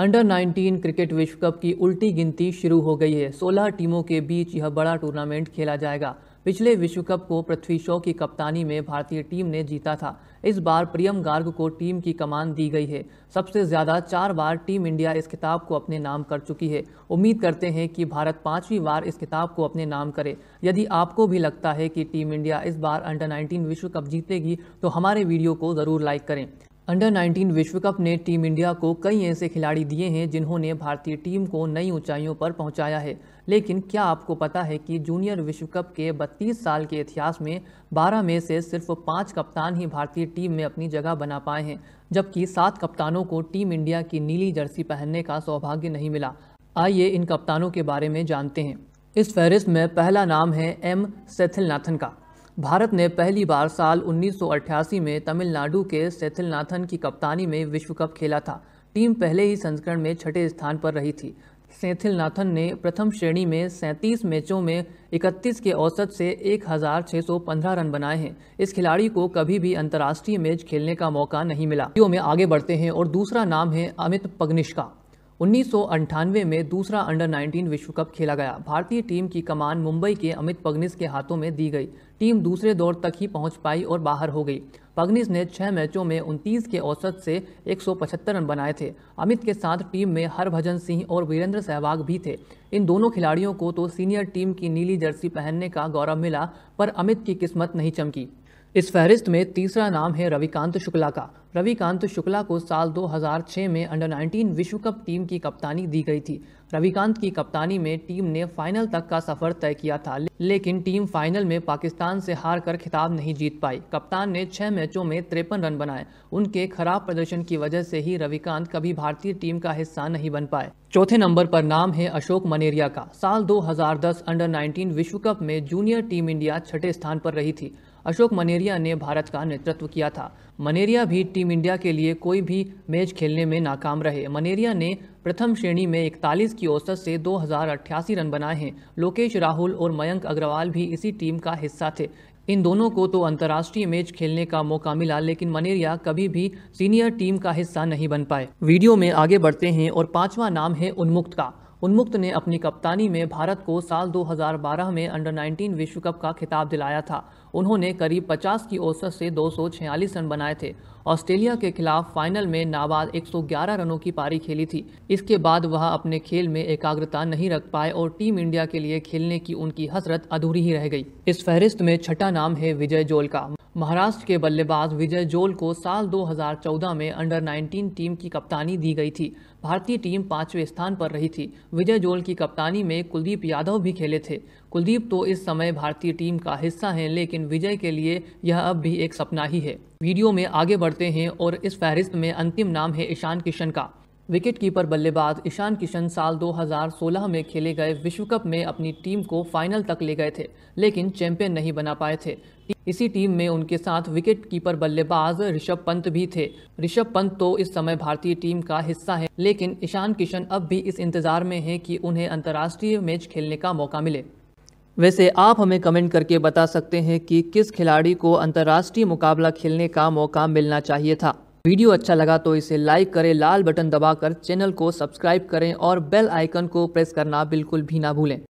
under 19 cricket विश्व cup की उल्टी गिनती शुरू हो गई है 16 टीमों के बीच यह बड़ा टूर्नामेंट खेला जाएगा पिछले विश्व कप को पृथ्वी शॉ की कप्तानी में भारतीय टीम ने जीता था इस बार प्रियम गार्ग को टीम की कमान दी गई है सबसे ज़्यादा चार बार टीम इंडिया इस किताब को अपने नाम कर चुकी है उम्मीद करते हैं कि भारत पांचवी बार इस किताब को अपने नाम करे यदि आपको भी लगता है कि टीम इंडिया इस बार अंडर 19 विश्व कप जीतेगी तो हमारे वीडियो को ज़रूर लाइक करें अंडर 19 विश्व कप ने टीम इंडिया को कई ऐसे खिलाड़ी दिए हैं जिन्होंने भारतीय टीम को नई ऊंचाइयों पर पहुंचाया है लेकिन क्या आपको पता है कि जूनियर विश्व कप के 32 साल के इतिहास में 12 में से सिर्फ पाँच कप्तान ही भारतीय टीम में अपनी जगह बना पाए हैं जबकि सात कप्तानों को टीम इंडिया की नीली जर्सी पहनने का सौभाग्य नहीं मिला आइए इन कप्तानों के बारे में जानते हैं इस फहरिस्त में पहला नाम है एम सेथिलनाथन का भारत ने पहली बार साल 1988 में तमिलनाडु के सेथिलनाथन की कप्तानी में विश्व कप खेला था टीम पहले ही संस्करण में छठे स्थान पर रही थी सेथिलनाथन ने प्रथम श्रेणी में 37 मैचों में 31 के औसत से 1615 रन बनाए हैं इस खिलाड़ी को कभी भी अंतर्राष्ट्रीय मैच खेलने का मौका नहीं मिला में आगे बढ़ते हैं और दूसरा नाम है अमित पग्निश का उन्नीस में दूसरा अंडर 19 विश्व कप खेला गया भारतीय टीम की कमान मुंबई के अमित पगनिस के हाथों में दी गई टीम दूसरे दौर तक ही पहुंच पाई और बाहर हो गई पगनिस ने छह मैचों में उनतीस के औसत से 175 रन बनाए थे अमित के साथ टीम में हरभजन सिंह और वीरेंद्र सहवाग भी थे इन दोनों खिलाड़ियों को तो सीनियर टीम की नीली जर्सी पहनने का गौरव मिला पर अमित की किस्मत नहीं चमकी इस फहरिस्त में तीसरा नाम है रविकांत शुक्ला का रविकांत शुक्ला को साल 2006 में अंडर 19 विश्व कप टीम की कप्तानी दी गई थी रविकांत की कप्तानी में टीम ने फाइनल तक का सफर तय किया था लेकिन टीम फाइनल में पाकिस्तान से हार कर खिताब नहीं जीत पाई कप्तान ने छह मैचों में तिरपन रन बनाए उनके खराब प्रदर्शन की वजह से ही रविकांत कभी भारतीय टीम का हिस्सा नहीं बन पाए चौथे नंबर पर नाम है अशोक मनेरिया का साल 2010 अंडर 19 विश्व कप में जूनियर टीम इंडिया छठे स्थान पर रही थी अशोक मनेरिया ने भारत का नेतृत्व किया था मनेरिया भी टीम इंडिया के लिए कोई भी मैच खेलने में नाकाम रहे मनेरिया ने प्रथम श्रेणी में इकतालीस की औसत से दो रन बनाए हैं लोकेश राहुल और मयंक अग्रवाल भी इसी टीम का हिस्सा थे इन दोनों को तो अंतर्राष्ट्रीय मैच खेलने का मौका मिला लेकिन मनेरिया कभी भी सीनियर टीम का हिस्सा नहीं बन पाए वीडियो में आगे बढ़ते हैं और पांचवा नाम है उन्मुक्त का उन्मुक्त ने अपनी कप्तानी में भारत को साल 2012 में अंडर 19 विश्व कप का खिताब दिलाया था उन्होंने करीब 50 की औसत से 246 रन बनाए थे ऑस्ट्रेलिया के खिलाफ फाइनल में नाबाद 111 रनों की पारी खेली थी इसके बाद वह अपने खेल में एकाग्रता नहीं रख पाए और टीम इंडिया के लिए खेलने की उनकी हसरत अधूरी ही रह गई इस फहरिस्त में छठा नाम है विजय जोल का महाराष्ट्र के बल्लेबाज विजय जोल को साल 2014 में अंडर 19 टीम की कप्तानी दी गई थी भारतीय टीम पांचवें स्थान पर रही थी विजय जोल की कप्तानी में कुलदीप यादव भी खेले थे कुलदीप तो इस समय भारतीय टीम का हिस्सा हैं लेकिन लेकिन विजय के लिए यह अब भी एक सपना ही है वीडियो में आगे बढ़ते हैं और इस फहरिस्त में अंतिम नाम है ईशान किशन का विकेट कीपर बल्लेबाज ईशान किशन साल 2016 में खेले गए विश्व कप में अपनी टीम को फाइनल तक ले गए थे लेकिन चैंपियन नहीं बना पाए थे इसी टीम में उनके साथ विकेट कीपर बल्लेबाज ऋषभ पंत भी थे ऋषभ पंत तो इस समय भारतीय टीम का हिस्सा है लेकिन ईशान किशन अब भी इस इंतजार में है कि उन्हें अंतर्राष्ट्रीय मैच खेलने का मौका मिले वैसे आप हमें कमेंट करके बता सकते हैं कि किस खिलाड़ी को अंतर्राष्ट्रीय मुकाबला खेलने का मौका मिलना चाहिए था वीडियो अच्छा लगा तो इसे लाइक करें लाल बटन दबाकर चैनल को सब्सक्राइब करें और बेल आइकन को प्रेस करना बिल्कुल भी ना भूलें